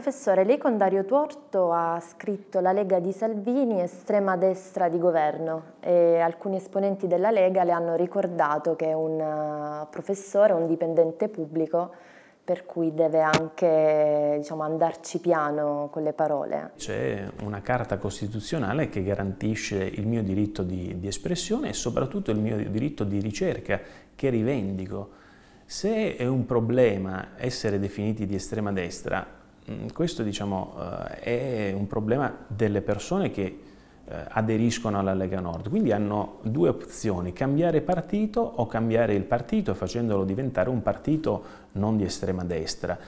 Professore, lei con Dario Tuorto ha scritto La Lega di Salvini, estrema destra di governo e alcuni esponenti della Lega le hanno ricordato che è un eh, professore, un dipendente pubblico per cui deve anche diciamo, andarci piano con le parole. C'è una carta costituzionale che garantisce il mio diritto di, di espressione e soprattutto il mio diritto di ricerca che rivendico. Se è un problema essere definiti di estrema destra, Mm, questo diciamo, eh, è un problema delle persone che eh, aderiscono alla Lega Nord, quindi hanno due opzioni, cambiare partito o cambiare il partito facendolo diventare un partito non di estrema destra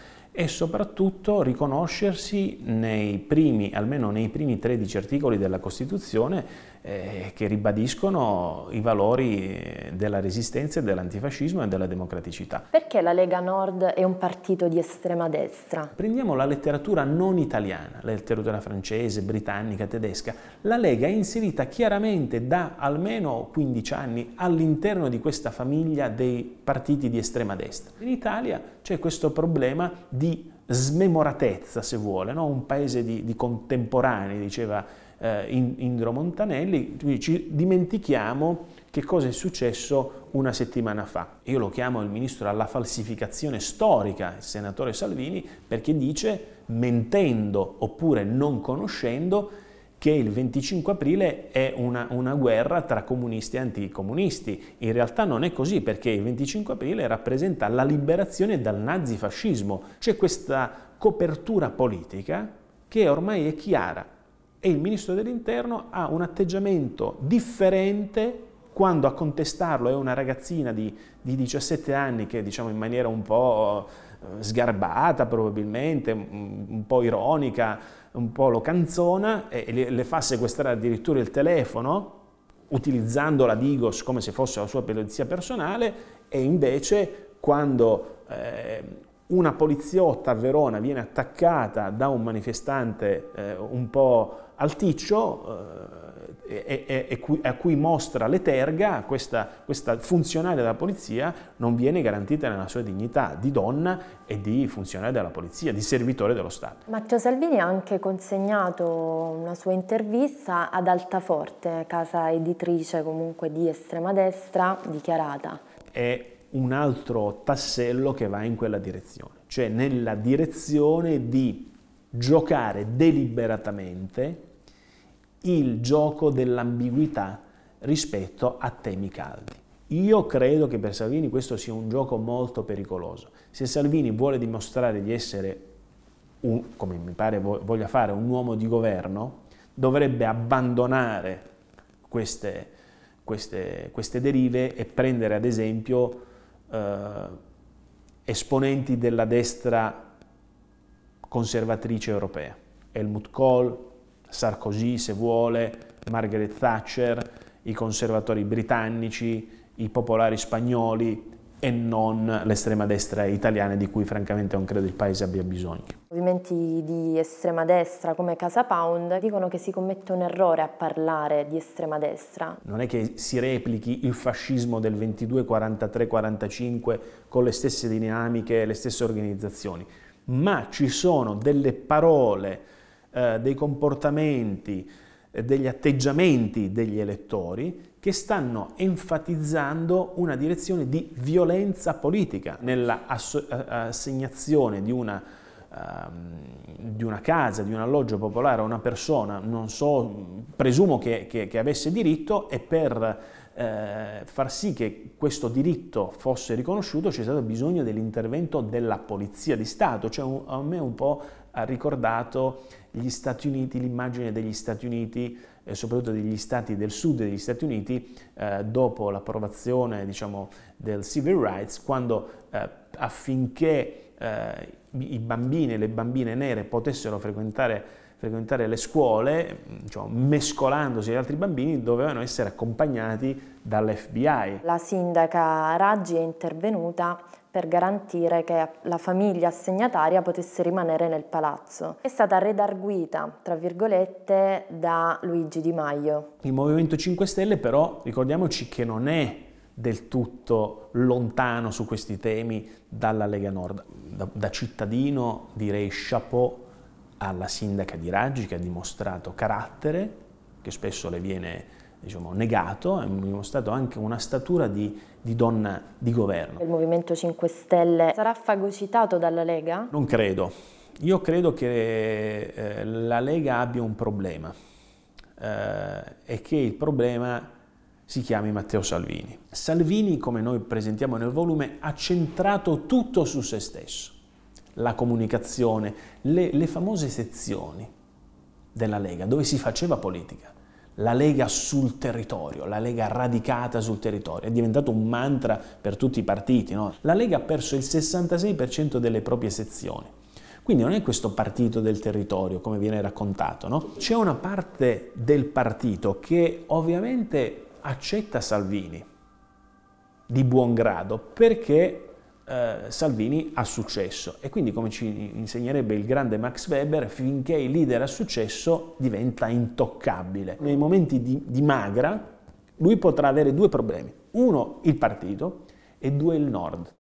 e soprattutto riconoscersi nei primi, almeno nei primi 13 articoli della Costituzione eh, che ribadiscono i valori eh, della resistenza dell'antifascismo e della democraticità. Perché la Lega Nord è un partito di estrema destra? Prendiamo la letteratura non italiana, la letteratura francese, britannica, tedesca. La Lega è inserita chiaramente da almeno 15 anni all'interno di questa famiglia dei partiti di estrema destra. In Italia c'è questo problema di smemoratezza, se vuole, no? un paese di, di contemporanei, diceva eh, Indro Montanelli, quindi ci dimentichiamo che cosa è successo una settimana fa. Io lo chiamo il ministro alla falsificazione storica, il senatore Salvini, perché dice mentendo oppure non conoscendo che il 25 aprile è una, una, guerra tra comunisti e anticomunisti. In realtà non è così perché il 25 aprile rappresenta la liberazione dal nazifascismo. C'è questa copertura politica che ormai è chiara e il ministro dell'interno ha un atteggiamento differente quando a contestarlo è una ragazzina di, di 17 anni che diciamo in maniera un po' Eh, sgarbata probabilmente, un po' ironica, un po' locanzona, e le, fa sequestrare addirittura il telefono, utilizzando la Digos come se fosse la sua polizia personale, e invece quando eh, una poliziotta a Verona viene attaccata da un manifestante eh, un po' alticcio, eh, e, e, e, a cui mostra leterga, questa, questa funzionaria della polizia non viene garantita nella sua dignità di donna e di funzionaria della polizia, di servitore dello Stato. Matteo Salvini ha anche consegnato una sua intervista ad Altaforte, casa editrice comunque di estrema destra dichiarata. È un altro tassello che va in quella direzione, cioè nella direzione di giocare deliberatamente il gioco dell'ambiguità rispetto a temi caldi. Io credo che per Salvini questo sia un gioco molto pericoloso. Se Salvini vuole dimostrare di essere, un, come mi pare voglia fare, un uomo di governo, dovrebbe abbandonare queste, queste, queste derive e prendere ad esempio eh, esponenti della destra conservatrice europea, Helmut Kohl, Sarkozy se vuole, Margaret Thatcher, i conservatori britannici, i popolari spagnoli e non l'estrema destra italiana di cui francamente non credo il paese abbia bisogno. Movimenti di estrema destra come Casa Pound dicono che si commette un errore a parlare di estrema destra. Non è che si replichi il fascismo del 22, 43, 45 con le stesse dinamiche, le stesse organizzazioni, ma ci sono delle parole eh, dei comportamenti, eh, degli atteggiamenti degli elettori che stanno enfatizzando una direzione di violenza politica nell'assegnazione eh, di una, ehm, di una casa, di un alloggio popolare a una persona, non so, presumo che, che, che avesse diritto e per far sì che questo diritto fosse riconosciuto c'è stato bisogno dell'intervento della Polizia di Stato, cioè a me un po' ha ricordato gli Stati Uniti, l'immagine degli Stati Uniti, eh, soprattutto degli stati del sud degli Stati Uniti, eh, dopo l'approvazione diciamo, del Civil Rights, quando eh, affinché eh, i bambini e le bambine nere potessero frequentare, frequentare le scuole, diciamo, mescolandosi agli altri bambini, dovevano essere accompagnati dall'FBI. La sindaca Raggi è intervenuta per garantire che la famiglia assegnataria potesse rimanere nel palazzo. È stata redarguita, tra virgolette, da Luigi Di Maio. Il Movimento 5 Stelle però ricordiamoci che non è del tutto lontano su questi temi dalla Lega Nord. Da, da cittadino direi chapeau alla sindaca di Raggi che ha dimostrato carattere, che spesso le viene diciamo, negato e dimostrato anche una statura di, di, donna di governo. Il Movimento 5 Stelle sarà fagocitato dalla Lega? Non credo. Io credo che eh, la Lega abbia un problema eh, e che il problema si chiami Matteo Salvini. Salvini, come noi presentiamo nel volume, ha centrato tutto su se stesso. La comunicazione, le, le famose sezioni della Lega, dove si faceva politica la Lega sul territorio, la Lega radicata sul territorio, è diventato un mantra per tutti i partiti. No? La Lega ha perso il 66% delle proprie sezioni. Quindi non è questo partito del territorio, come viene raccontato, no? C'è una parte del partito che ovviamente accetta Salvini di buon grado perché eh, Salvini ha successo e quindi come ci insegnerebbe il grande Max Weber, finché il leader ha successo diventa intoccabile. Nei momenti di, di magra lui potrà avere due problemi, uno il partito e due il nord.